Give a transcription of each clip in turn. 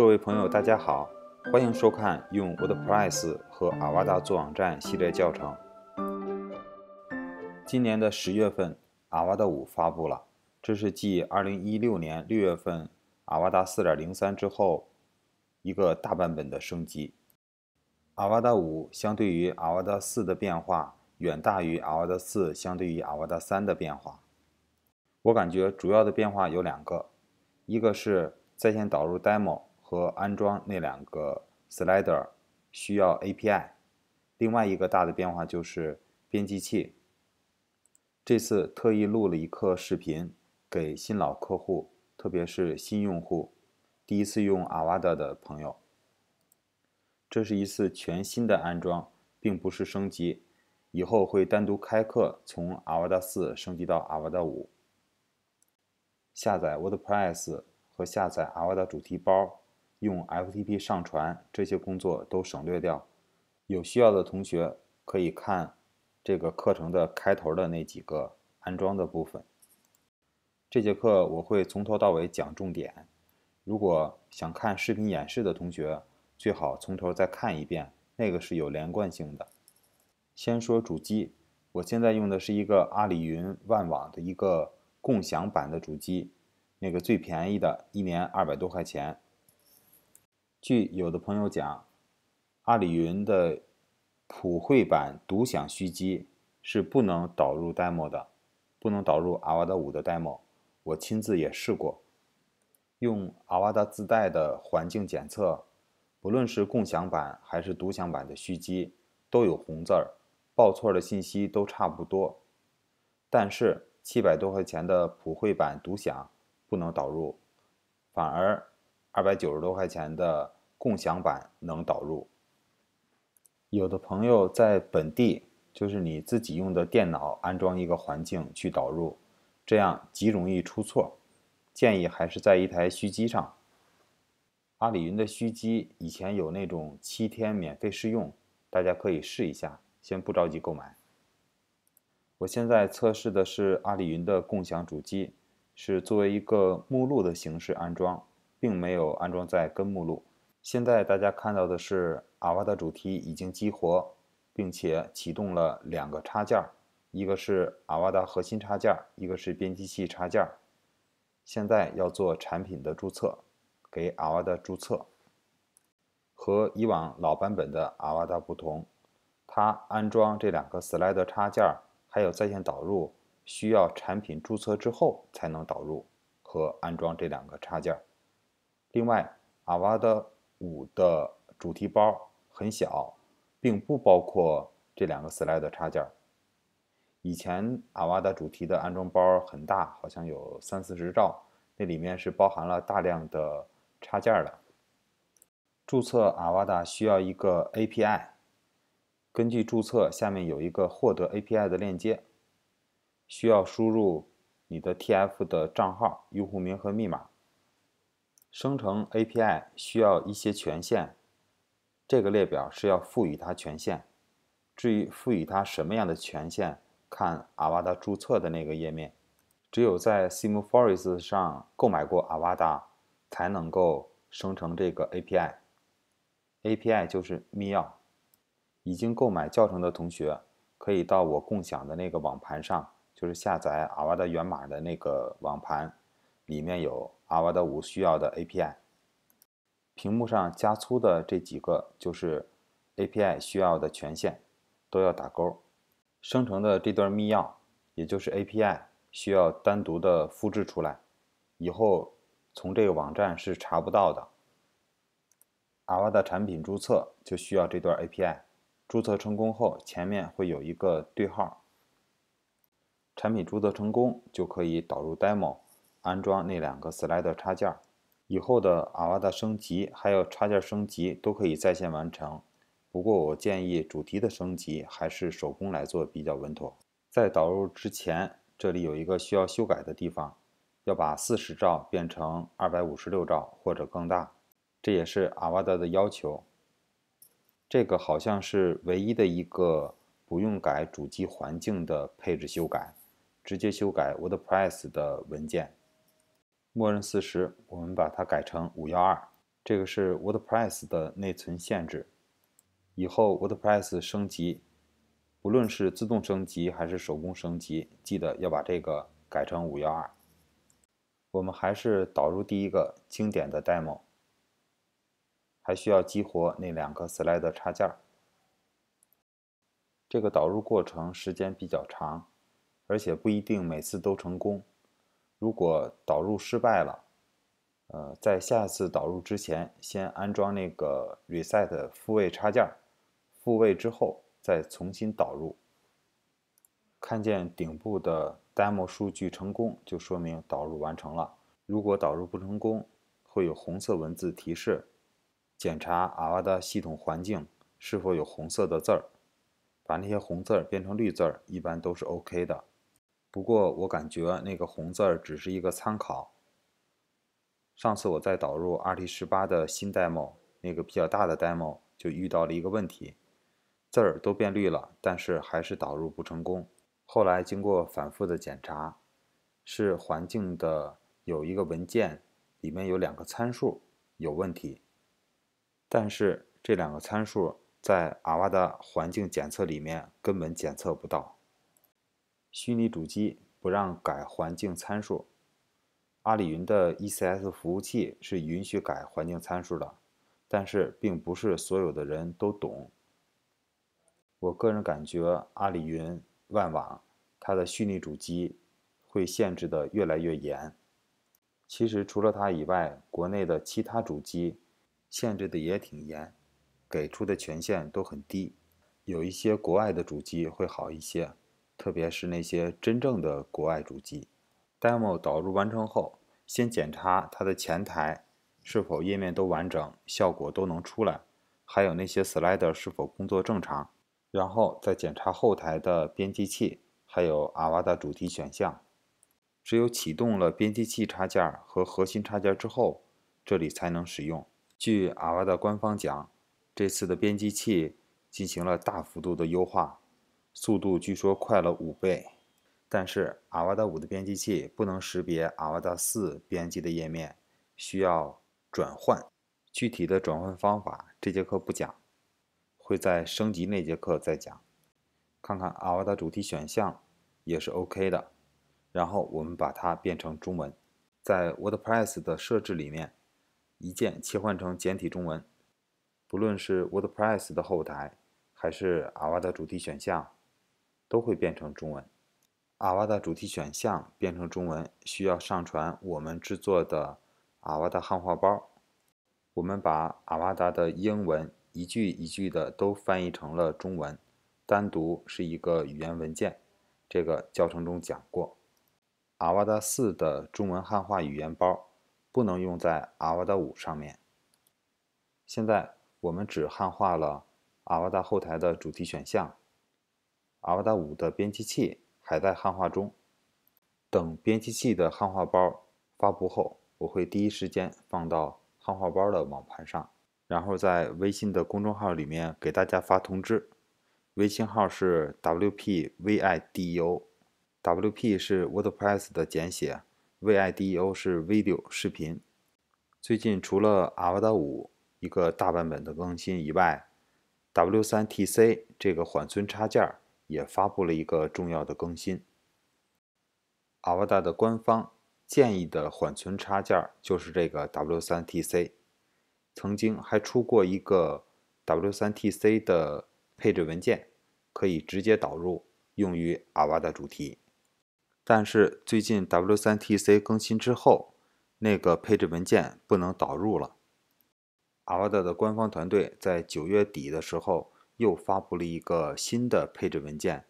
各位朋友，大家好，欢迎收看用 WordPress 和阿瓦达做网站系列教程。今年的十月份，阿瓦达五发布了，这是继二零一六年六月份阿瓦达四点零三之后一个大版本的升级。阿瓦达五相对于阿瓦达四的变化远大于阿瓦达四相对于阿瓦达三的变化。我感觉主要的变化有两个，一个是在线导入 Demo。和安装那两个 slider 需要 API。另外一个大的变化就是编辑器。这次特意录了一课视频给新老客户，特别是新用户，第一次用阿瓦达的朋友。这是一次全新的安装，并不是升级。以后会单独开课从阿瓦达四升级到阿瓦达五。下载 WordPress 和下载阿瓦达主题包。用 FTP 上传这些工作都省略掉。有需要的同学可以看这个课程的开头的那几个安装的部分。这节课我会从头到尾讲重点。如果想看视频演示的同学，最好从头再看一遍，那个是有连贯性的。先说主机，我现在用的是一个阿里云万网的一个共享版的主机，那个最便宜的，一年二百多块钱。据有的朋友讲，阿里云的普惠版独享虚机是不能导入 demo 的，不能导入阿瓦达五的 demo。我亲自也试过，用阿瓦达自带的环境检测，不论是共享版还是独享版的虚机，都有红字儿，报错的信息都差不多。但是七百多块钱的普惠版独享不能导入，反而。二百九十多块钱的共享版能导入。有的朋友在本地，就是你自己用的电脑安装一个环境去导入，这样极容易出错。建议还是在一台虚机上。阿里云的虚机以前有那种七天免费试用，大家可以试一下，先不着急购买。我现在测试的是阿里云的共享主机，是作为一个目录的形式安装。并没有安装在根目录。现在大家看到的是，阿瓦达主题已经激活，并且启动了两个插件，一个是阿瓦达核心插件，一个是编辑器插件。现在要做产品的注册，给阿瓦达注册。和以往老版本的阿瓦达不同，它安装这两个 Slide 插件还有在线导入，需要产品注册之后才能导入和安装这两个插件。另外，Ava 的五的主题包很小，并不包括这两个 Slide 的插件。以前 Ava 主题的安装包很大，好像有三四十兆，那里面是包含了大量的插件的。注册 Ava 需要一个 API，根据注册下面有一个获得 API 的链接，需要输入你的 TF 的账号、用户名和密码。生成 API 需要一些权限，这个列表是要赋予它权限。至于赋予它什么样的权限，看阿瓦达注册的那个页面。只有在 Simforis 上购买过阿瓦达，才能够生成这个 API。API 就是密钥。已经购买教程的同学，可以到我共享的那个网盘上，就是下载阿瓦达源码的那个网盘，里面有。阿瓦的五需要的 API，屏幕上加粗的这几个就是 API 需要的权限，都要打勾。生成的这段密钥，也就是 API 需要单独的复制出来，以后从这个网站是查不到的。阿瓦的产品注册就需要这段 API，注册成功后前面会有一个对号。产品注册成功就可以导入 Demo。安装那两个 slider 插件，以后的阿瓦达升级还有插件升级都可以在线完成。不过我建议主题的升级还是手工来做比较稳妥。在导入之前，这里有一个需要修改的地方，要把四十兆变成二百五十六兆或者更大，这也是阿瓦达的要求。这个好像是唯一的一个不用改主机环境的配置修改，直接修改 WordPress 的文件。默认四十，我们把它改成五幺二。这个是 WordPress 的内存限制。以后 WordPress 升级，不论是自动升级还是手工升级，记得要把这个改成五幺二。我们还是导入第一个经典的 Demo，还需要激活那两个 Slide 插件。这个导入过程时间比较长，而且不一定每次都成功。如果导入失败了，呃，在下次导入之前，先安装那个 Reset 复位插件，复位之后再重新导入。看见顶部的 Demo 数据成功，就说明导入完成了。如果导入不成功，会有红色文字提示，检查 AWA 的系统环境是否有红色的字儿，把那些红字儿变成绿字儿，一般都是 OK 的。不过我感觉那个红字儿只是一个参考。上次我在导入 RT 十八的新 demo，那个比较大的 demo 就遇到了一个问题，字儿都变绿了，但是还是导入不成功。后来经过反复的检查，是环境的有一个文件里面有两个参数有问题，但是这两个参数在阿瓦的环境检测里面根本检测不到。虚拟主机不让改环境参数，阿里云的 ECS 服务器是允许改环境参数的，但是并不是所有的人都懂。我个人感觉阿里云万网它的虚拟主机会限制的越来越严。其实除了它以外，国内的其他主机限制的也挺严，给出的权限都很低，有一些国外的主机会好一些。特别是那些真正的国外主机。Demo 导入完成后，先检查它的前台是否页面都完整，效果都能出来，还有那些 Slider 是否工作正常，然后再检查后台的编辑器，还有阿瓦 a 主题选项。只有启动了编辑器插件和核心插件之后，这里才能使用。据阿瓦 a 官方讲，这次的编辑器进行了大幅度的优化。速度据说快了五倍，但是阿瓦达五的编辑器不能识别阿瓦达四编辑的页面，需要转换。具体的转换方法，这节课不讲，会在升级那节课再讲。看看阿瓦达主题选项也是 OK 的，然后我们把它变成中文，在 WordPress 的设置里面，一键切换成简体中文。不论是 WordPress 的后台，还是阿瓦达主题选项。都会变成中文。阿瓦达主题选项变成中文需要上传我们制作的阿瓦达汉化包。我们把阿瓦达的英文一句一句的都翻译成了中文，单独是一个语言文件。这个教程中讲过，阿瓦达四的中文汉化语言包不能用在阿瓦达五上面。现在我们只汉化了阿瓦达后台的主题选项。阿瓦达五的编辑器还在汉化中，等编辑器的汉化包发布后，我会第一时间放到汉化包的网盘上，然后在微信的公众号里面给大家发通知。微信号是 wpvideo，wp 是 WordPress 的简写，video 是 video 视频。最近除了阿瓦达五一个大版本的更新以外，W3TC 这个缓存插件也发布了一个重要的更新。a v a d a 的官方建议的缓存插件就是这个 W3TC，曾经还出过一个 W3TC 的配置文件，可以直接导入用于 a v a d a 主题。但是最近 W3TC 更新之后，那个配置文件不能导入了。a v 达 a d a 的官方团队在九月底的时候。又发布了一个新的配置文件，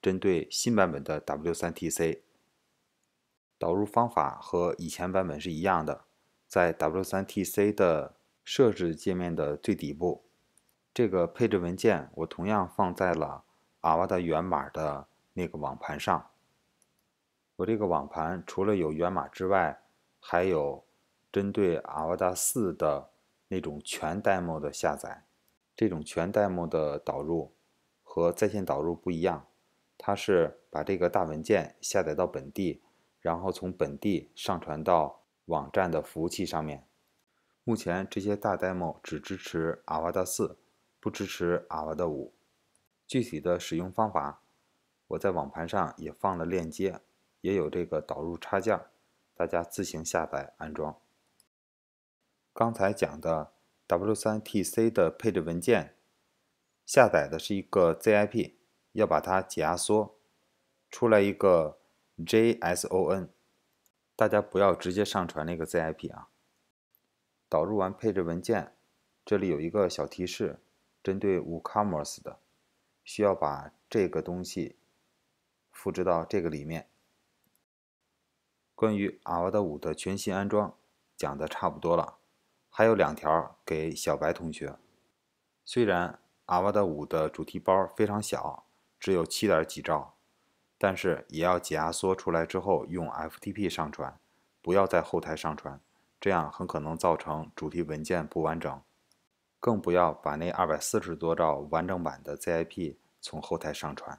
针对新版本的 W3TC 导入方法和以前版本是一样的，在 W3TC 的设置界面的最底部，这个配置文件我同样放在了阿瓦达源码的那个网盘上。我这个网盘除了有源码之外，还有针对阿瓦达四的那种全 demo 的下载。这种全 demo 的导入和在线导入不一样，它是把这个大文件下载到本地，然后从本地上传到网站的服务器上面。目前这些大 demo 只支持 a v a d a 4不支持 a v a d a 5具体的使用方法，我在网盘上也放了链接，也有这个导入插件，大家自行下载安装。刚才讲的。W3TC 的配置文件下载的是一个 ZIP，要把它解压缩出来一个 JSON。大家不要直接上传那个 ZIP 啊！导入完配置文件，这里有一个小提示，针对 WCommerce 的，需要把这个东西复制到这个里面。关于 r w d 五的全新安装，讲的差不多了。还有两条给小白同学，虽然阿瓦的五的主题包非常小，只有七点几兆，但是也要解压缩出来之后用 FTP 上传，不要在后台上传，这样很可能造成主题文件不完整，更不要把那二百四十多兆完整版的 ZIP 从后台上传。